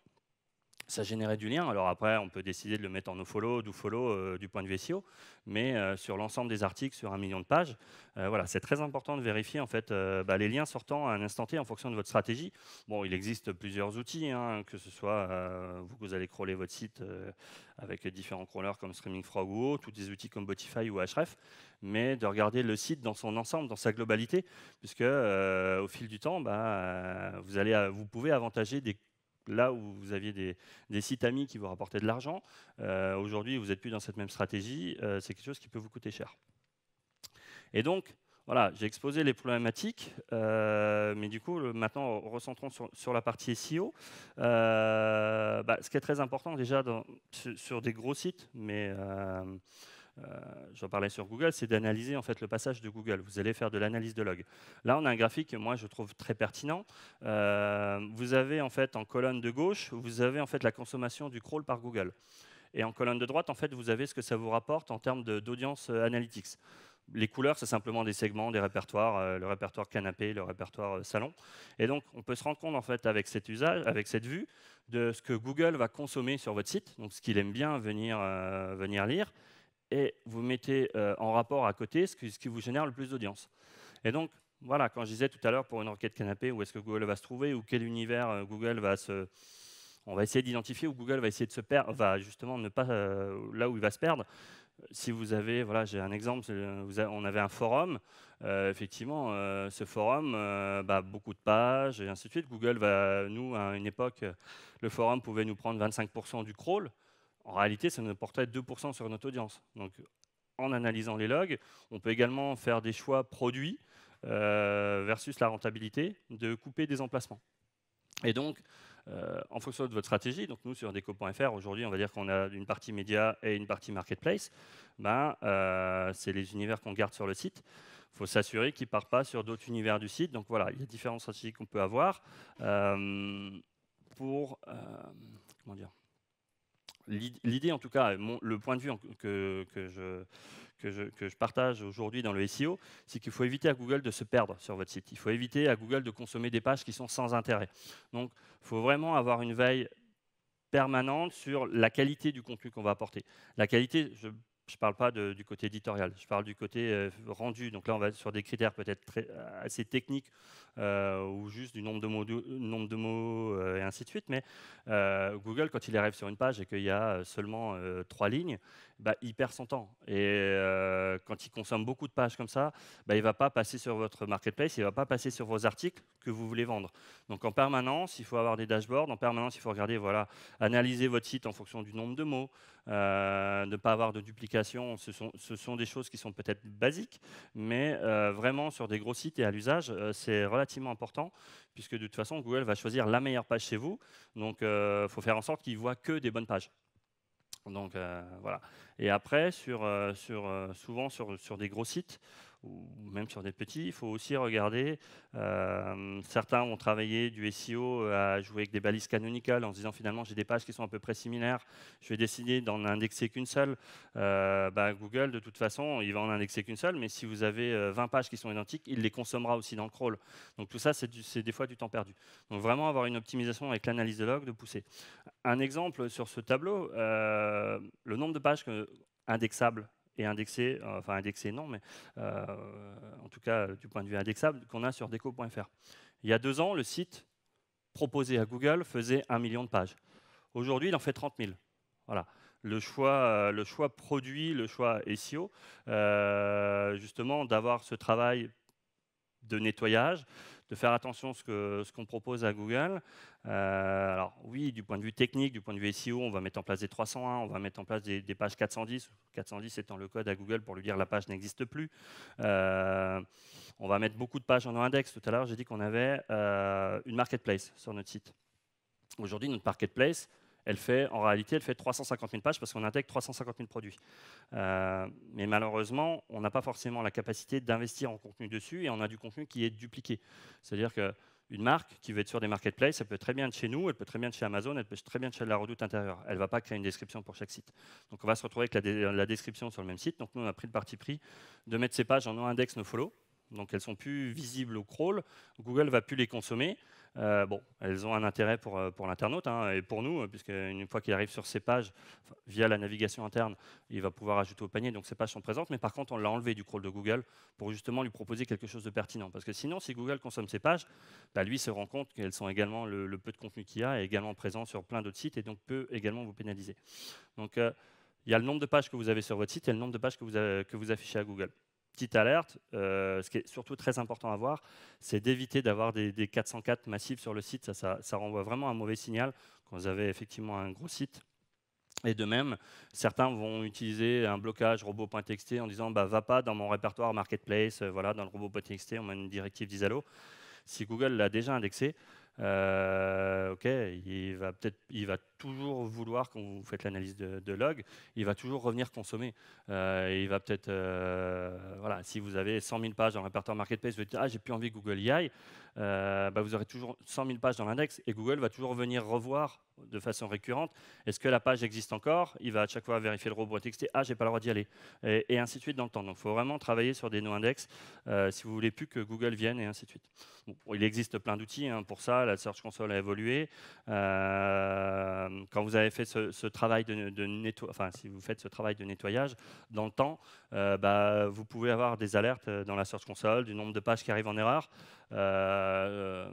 ça générait du lien. Alors après, on peut décider de le mettre en nofollow, dofollow follow euh, du point de vue SEO, mais euh, sur l'ensemble des articles, sur un million de pages, euh, voilà, c'est très important de vérifier en fait bah, les liens sortant à un instant T en fonction de votre stratégie. Bon, il existe plusieurs outils, hein, que ce soit vous, vous allez crawler votre site avec différents crawlers comme Streaming Frog ou autre, ou des outils comme Botify ou Ahref, mais de regarder le site dans son ensemble, dans sa globalité, puisque au fil du temps, bah, vous, vous pouvez avantager des là où vous aviez des, sites amis qui vous rapportaient de l'argent, euh, aujourd'hui vous n'êtes plus dans cette même stratégie, euh, c'est quelque chose qui peut vous coûter cher. Et donc, voilà, j'ai exposé les problématiques, euh, mais du coup, maintenant, recentrons sur, la partie SEO. Bah, ce qui est très important déjà sur, sur, des gros sites, mais euh, j'en parlais sur Google, c'est d'analyser en fait le passage de Google. Vous allez faire de l'analyse de log. Là, on a un graphique que moi je trouve très pertinent. Euh, vous avez en fait en colonne de gauche, vous avez en fait la consommation du crawl par Google. Et en colonne de droite, en fait, vous avez ce que ça vous rapporte en termes d'audience euh, analytics. Les couleurs, c'est simplement des segments, des répertoires, le répertoire canapé, le répertoire salon. Et donc, on peut se rendre compte, en fait, avec cet usage, avec cette vue, de ce que Google va consommer sur votre site, donc ce qu'il aime bien venir lire, et vous mettez euh, en rapport à côté ce, ce qui vous génère le plus d'audience. Et donc, voilà, quand je disais tout à l'heure pour une enquête canapé, où est-ce que Google va se trouver, ou quel univers euh, Google va se... On va essayer d'identifier où Google va essayer de se perdre, va justement ne pas euh, là où il va se perdre. Si vous avez, voilà, j'ai un exemple, on avait un forum, effectivement, ce forum, bah, beaucoup de pages et ainsi de suite. Google va, nous, à une époque, le forum pouvait nous prendre 25% du crawl. En réalité, ça ne porterait 2% sur notre audience. Donc, en analysant les logs, on peut également faire des choix produits euh, versus la rentabilité de couper des emplacements. Et donc, euh, en fonction de votre stratégie, donc nous sur Deco.fr, aujourd'hui, on va dire qu'on a une partie média et une partie marketplace, ben, euh, c'est les univers qu'on garde sur le site. Il faut s'assurer qu'ils ne partent pas sur d'autres univers du site. Donc voilà, il y a différentes stratégies qu'on peut avoir pour... comment dire l'idée, en tout cas, le point de vue que, je, que, je, que je, partage aujourd'hui dans le SEO, c'est qu'il faut éviter à Google de se perdre sur votre site. Il faut éviter à Google de consommer des pages qui sont sans intérêt. Donc, il faut vraiment avoir une veille permanente sur la qualité du contenu qu'on va apporter. La qualité, je je ne parle pas du côté éditorial, je parle du côté euh, rendu. Donc là, on va sur des critères peut-être assez techniques euh, ou juste du nombre de mots, nombre de mots euh, et ainsi de suite. Mais Google, quand il arrive sur une page et qu'il y a seulement trois lignes, bah, il perd son temps. Et euh, quand il consomme beaucoup de pages comme ça, bah, il ne va pas passer sur votre marketplace, il ne va pas passer sur vos articles que vous voulez vendre. Donc en permanence, il faut avoir des dashboards, en permanence, il faut regarder, voilà, analyser votre site en fonction du nombre de mots, euh, ne pas avoir de duplication. Ce sont, ce sont des choses qui sont peut-être basiques, mais euh, vraiment sur des gros sites et à l'usage, c'est relativement important, puisque de toute façon, Google va choisir la meilleure page chez vous. Donc il faut faire en sorte qu'il voit que des bonnes pages. Donc euh, voilà. Et après, sur, euh, euh, souvent sur des gros sites, ou même sur des petits, il faut aussi regarder. Euh, certains ont travaillé du SEO euh, à jouer avec des balises canonicales en se disant finalement j'ai des pages qui sont à peu près similaires, je vais décider d'en indexer qu'une seule. Euh, bah, Google, de toute façon, il va en indexer qu'une seule, mais si vous avez 20 pages qui sont identiques, il les consommera aussi dans le crawl. Donc tout ça, c'est des fois du temps perdu. Donc vraiment avoir une optimisation avec l'analyse de log, de pousser. Un exemple sur ce tableau, le nombre de pages que, indexables et indexé, euh, enfin indexé non, mais euh, en tout cas du point de vue indexable, qu'on a sur deco.fr. Il y a deux ans, le site proposé à Google faisait un million de pages. Aujourd'hui, il en fait 30 000. Voilà. Le choix, euh, le choix produit, le choix SEO, justement, d'avoir ce travail de nettoyage, de faire attention à ce qu'on ce qu'on propose à Google. Euh, alors oui, du point de vue technique, du point de vue SEO, on va mettre en place des 301, on va mettre en place des, pages 410, 410 étant le code à Google pour lui dire la page n'existe plus. Euh, on va mettre beaucoup de pages en index. Tout à l'heure, j'ai dit qu'on avait euh, une marketplace sur notre site. Aujourd'hui, notre marketplace, elle fait, en réalité, elle fait 350 000 pages parce qu'on intègre 350 000 produits. Euh, mais malheureusement, on n'a pas forcément la capacité d'investir en contenu dessus et on a du contenu qui est dupliqué. C'est-à-dire qu'une marque qui veut être sur des marketplaces, elle peut très bien être chez nous, elle peut très bien être chez Amazon, elle peut très bien être chez la redoute intérieure. Elle ne va pas créer une description pour chaque site. Donc on va se retrouver avec la, description sur le même site. Donc nous, on a pris le parti pris de mettre ces pages en no-index, no-follow donc elles sont plus visibles au crawl, Google va plus les consommer. Euh, bon, elles ont un intérêt pour, euh, pour l'internaute hein, et pour nous, puisque une fois qu'il arrive sur ces pages, via la navigation interne, il va pouvoir ajouter au panier, donc ces pages sont présentes, mais par contre, on l'a enlevé du crawl de Google pour justement lui proposer quelque chose de pertinent. Parce que sinon, si Google consomme ces pages, bah, lui se rend compte qu'elles sont également, le, peu de contenu qu'il y a est également présent sur plein d'autres sites et donc peut également vous pénaliser. Donc, euh, il y a le nombre de pages que vous avez sur votre site et le nombre de pages que que vous affichez à Google petite alerte, euh, ce qui est surtout très important à voir, c'est d'éviter d'avoir des, 404 massifs sur le site. Ça, renvoie vraiment un mauvais signal quand vous avez effectivement un gros site. Et de même, certains vont utiliser un blocage robot.txt en disant bah, va pas dans mon répertoire marketplace, euh, voilà, dans le robot.txt, on met une directive d'ISALO. Si Google l'a déjà indexé, euh, ok, il va peut-être, il va toujours vouloir, quand vous faites l'analyse de, log, il va toujours revenir consommer. Euh, il va peut-être, euh, voilà, si vous avez 100 000 pages dans le répertoire marketplace, vous dites ah j'ai plus envie Google AI, euh, bah, vous aurez toujours 100 000 pages dans l'index et Google va toujours venir revoir de façon récurrente est-ce que la page existe encore Il va à chaque fois vérifier le robot texte, ah j'ai pas le droit d'y aller et, ainsi de suite dans le temps. Donc il faut vraiment travailler sur des no-index euh, si vous voulez plus que Google vienne et ainsi de suite. il existe plein d'outils hein, pour ça. La Search Console a évolué. Euh, euh, quand vous avez fait ce, travail de, de nettoyage, enfin si vous faites ce travail de nettoyage dans le temps, euh, bah, vous pouvez avoir des alertes euh, dans la Search Console du nombre de pages qui arrivent en erreur. ce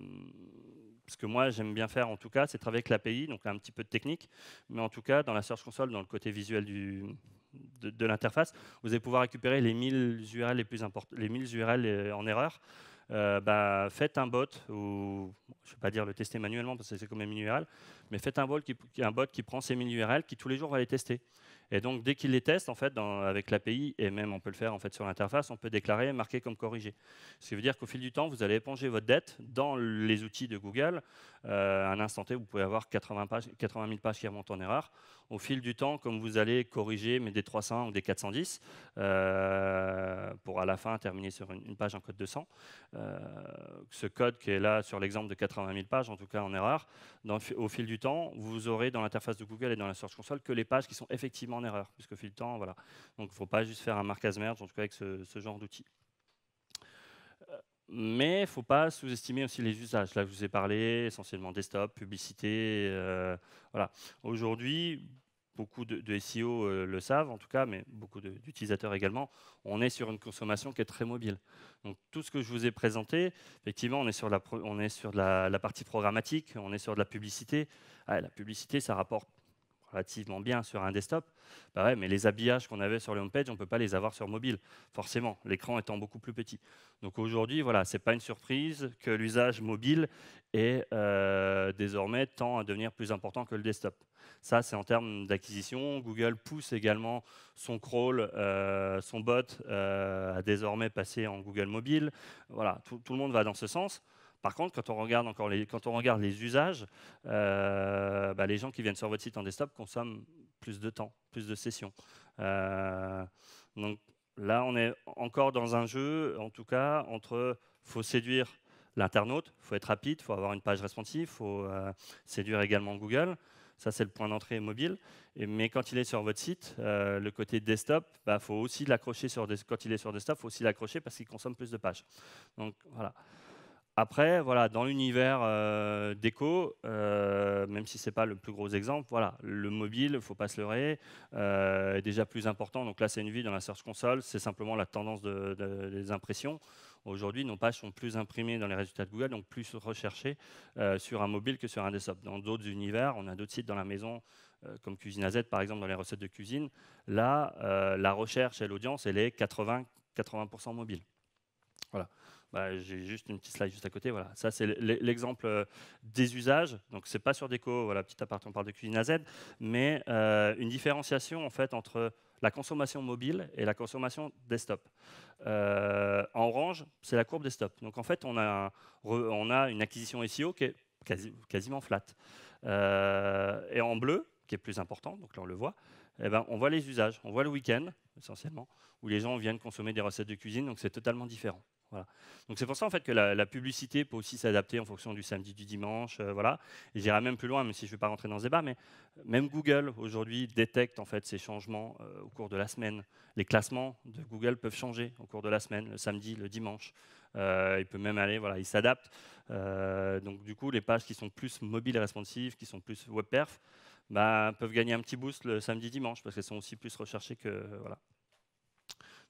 que moi j'aime bien faire en tout cas, c'est travailler avec l'API, donc un petit peu de technique, mais en tout cas dans la Search Console, dans le côté visuel du, de, l'interface, vous allez pouvoir récupérer les 1000 URL les plus les 1000 URL en erreur. Euh, bah, faites un bot, ou je ne vais pas dire le tester manuellement parce que c'est comme mini URL, mais faites un bot, qui, un bot qui prend ces mini URL, qui tous les jours va les tester. Et donc, dès qu'il les teste, en fait, avec l'API, et même on peut le faire en fait, sur l'interface, on peut déclarer marquer comme corrigé. Ce qui veut dire qu'au fil du temps, vous allez éponger votre dette dans les outils de Google. Euh, à un instant T, vous pouvez avoir 80, pages, 80 000 pages qui remontent en erreur. Au fil du temps, comme vous allez corriger mais des 300 ou des 410, euh, pour à la fin terminer sur une, page en code 200, euh, ce code qui est là sur l'exemple de 80 000 pages, en tout cas en erreur, dans, au fil du temps, vous aurez dans l'interface de Google et dans la Search Console que les pages qui sont effectivement erreur, puisque fil du temps, voilà. Donc il faut pas juste faire un marquage merge, en tout cas avec ce, genre d'outils. Euh, mais faut pas sous-estimer aussi les usages. Là, je vous ai parlé essentiellement desktop, publicité. Euh, voilà. Aujourd'hui, beaucoup de, SEO euh, le savent en tout cas, mais beaucoup d'utilisateurs également, on est sur une consommation qui est très mobile. Donc tout ce que je vous ai présenté, effectivement, on est sur la, on est sur la, partie programmatique, on est sur de la publicité. Ah, la publicité, ça rapporte relativement bien sur un desktop, bah ouais, mais les habillages qu'on avait sur les homepage, on ne peut pas les avoir sur mobile, forcément, l'écran étant beaucoup plus petit. Donc aujourd'hui, voilà, ce n'est pas une surprise que l'usage mobile est euh, désormais tend à devenir plus important que le desktop. Ça, c'est en termes d'acquisition. Google pousse également son crawl, euh, son bot, euh, à désormais passer en Google mobile. Voilà, tout le monde va dans ce sens. Par contre, quand on regarde, encore les, quand on regarde les usages, euh, bah, les gens qui viennent sur votre site en desktop consomment plus de temps, plus de sessions. Euh, donc là, on est encore dans un jeu, en tout cas, entre faut séduire l'internaute, faut être rapide, faut avoir une page responsive, faut euh, séduire également Google. Ça, c'est le point d'entrée mobile. Et, mais quand il est sur votre site, le côté desktop, bah, faut aussi l'accrocher sur quand il est sur desktop, faut aussi l'accrocher parce qu'il consomme plus de pages. Donc voilà. Après, voilà, dans l'univers euh, déco, euh, même si ce n'est pas le plus gros exemple, voilà, le mobile, il ne faut pas se leurrer, euh, est déjà plus important. Donc là, c'est une vie dans la Search Console, c'est simplement la tendance de, des impressions. Aujourd'hui, nos pages sont plus imprimées dans les résultats de Google, donc plus recherchées sur un mobile que sur un desktop. Dans d'autres univers, on a d'autres sites dans la maison, comme Cuisine AZ, par exemple, dans les recettes de cuisine. Là, la recherche et l'audience, elle est 80-80% mobile. Voilà. Bah, j'ai juste une petite slide juste à côté. Voilà, ça c'est l'exemple euh, des usages. Donc c'est pas sur déco, voilà, petit appartement on parle de cuisine à Z, mais euh, une différenciation en fait entre la consommation mobile et la consommation desktop. Euh, en orange, c'est la courbe desktop. Donc en fait, on a, on a une acquisition SEO qui est quasiment flat. et en bleu, qui est plus important, donc là on le voit, eh ben, on voit les usages. On voit le week-end, essentiellement, où les gens viennent consommer des recettes de cuisine, donc c'est totalement différent. Donc c'est pour ça en fait que la, publicité peut aussi s'adapter en fonction du samedi, du dimanche, euh, voilà. j'irai même plus loin, même si je ne vais pas rentrer dans ce débat, mais même Google aujourd'hui détecte en fait ces changements euh, au cours de la semaine. Les classements de Google peuvent changer au cours de la semaine, le samedi, le dimanche. Euh, il peut même aller, voilà, il s'adapte. donc du coup, les pages qui sont plus mobiles et responsives, qui sont plus web perf, bah, peuvent gagner un petit boost le samedi, dimanche, parce qu'elles sont aussi plus recherchées que voilà.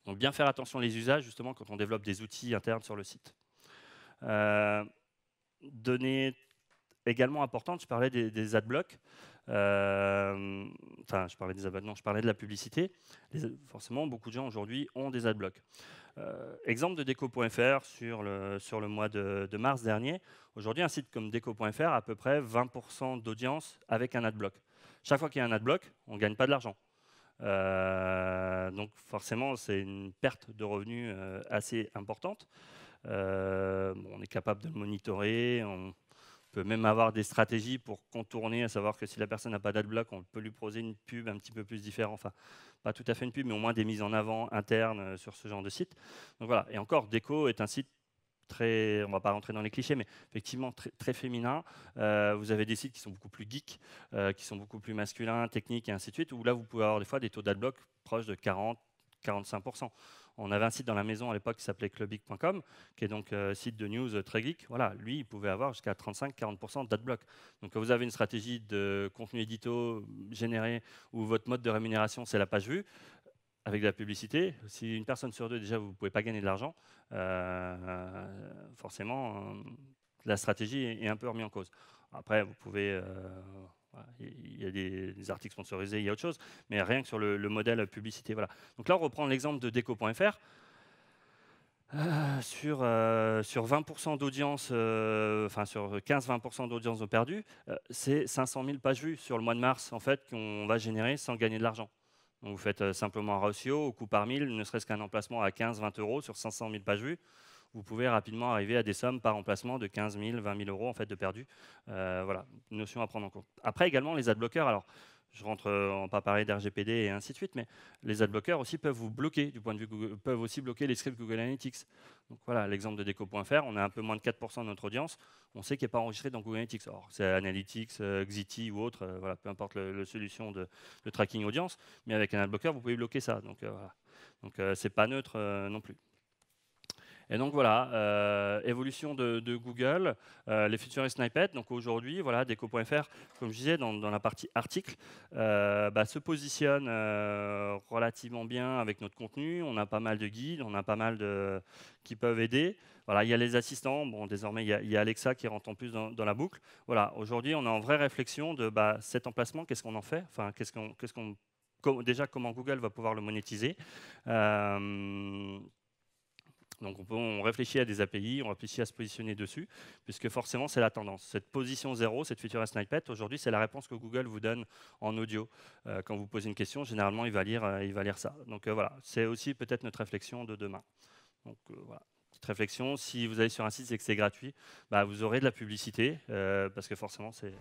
Donc bien faire attention les usages, justement, quand on développe des outils internes sur le site. Euh, données également importantes, je parlais des, des adblocks. Euh, enfin, je parlais des non, je parlais de la publicité. forcément, beaucoup de gens aujourd'hui ont des adblocks. Euh, exemple de déco.fr sur le, sur le mois de, mars dernier. Aujourd'hui, un site comme déco.fr a à peu près 20% d'audience avec un adblock. Chaque fois qu'il y a un adblock, on ne gagne pas de l'argent. Euh, donc forcément, c'est une perte de revenus euh, assez importante. Euh, on est capable de le monitorer. On peut même avoir des stratégies pour contourner, à savoir que si la personne n'a pas d'adblock, on peut lui poser une pub un petit peu plus différente, enfin pas tout à fait une pub, mais au moins des mises en avant internes sur ce genre de site. Donc voilà. Et encore, Deco est un site très, on va pas rentrer dans les clichés, mais effectivement très, féminin. Euh, vous avez des sites qui sont beaucoup plus geeks, euh, qui sont beaucoup plus masculins, techniques et ainsi de suite, où là vous pouvez avoir des fois des taux d'adblock proches de 40, 45%. On avait un site dans la maison à l'époque qui s'appelait clubic.com, qui est donc euh, site de news très geek. Voilà, lui, il pouvait avoir jusqu'à 35-40% d'adblock. Donc quand vous avez une stratégie de contenu édito généré ou votre mode de rémunération, c'est la page vue, avec la publicité, si une personne sur deux, déjà, vous ne pouvez pas gagner de l'argent, euh, forcément, euh, la stratégie est un peu remise en cause. Après, vous pouvez... Euh, il y a des, articles sponsorisés, il y a autre chose, mais rien que sur le, modèle publicité. Voilà. Donc là, on reprend l'exemple de déco.fr. sur, 20% d'audience, enfin sur 15-20% d'audience perdue, c'est 500 000 pages vues sur le mois de mars en fait qu'on va générer sans gagner de l'argent vous faites euh, simplement un ratio au coût par mille, ne serait-ce qu'un emplacement à 15-20 euros sur 500 000 pages vues. Vous pouvez rapidement arriver à des sommes par emplacement de 15 000, 20 000 euros en fait de perdu. Euh, voilà, notion à prendre en compte. Après également les ad bloqueurs. Alors je rentre, euh, en d'RGPD et ainsi de suite, mais les mhm. adblockers aussi peuvent vous bloquer du point de vue Google, peuvent aussi bloquer les scripts Google Analytics. Donc voilà, l'exemple de Deco.fr, on a un peu moins de 4% de notre audience, on sait qu'il n'est pas enregistré dans Google Analytics. Or, c'est Analytics, euh, Xity ou autre, euh, voilà, peu importe la solution de, tracking audience, mais avec un adblocker, vous pouvez bloquer ça. Donc voilà. Donc c'est pas neutre non plus. Et donc voilà, euh, évolution de, Google, euh, les futurs snippets. Donc aujourd'hui, voilà, Deco.fr, comme je disais dans, la partie article, euh, bah, se positionne relativement bien avec notre contenu. On a pas mal de guides, on a pas mal de qui peuvent aider. Voilà, il y a les assistants. Bon, désormais, il y a, Alexa qui rentre en plus dans, la boucle. Voilà, aujourd'hui, on est en vraie réflexion de bah, cet emplacement, qu'est-ce qu'on en fait Enfin, qu'est-ce qu'on, qu'est-ce qu'on déjà comment Google va pouvoir le monétiser. Donc on, peut, réfléchit à des API, on réfléchit à se positionner dessus, puisque forcément c'est la tendance. Cette position zéro, cette future snippet, aujourd'hui c'est la réponse que Google vous donne en audio. Euh, quand vous posez une question, généralement il va lire, euh, il va lire ça. Donc euh, voilà, c'est aussi peut-être notre réflexion de demain. Donc voilà petite réflexion, si vous allez sur un site et que c'est gratuit, bah, vous aurez de la publicité, parce que forcément, c'est...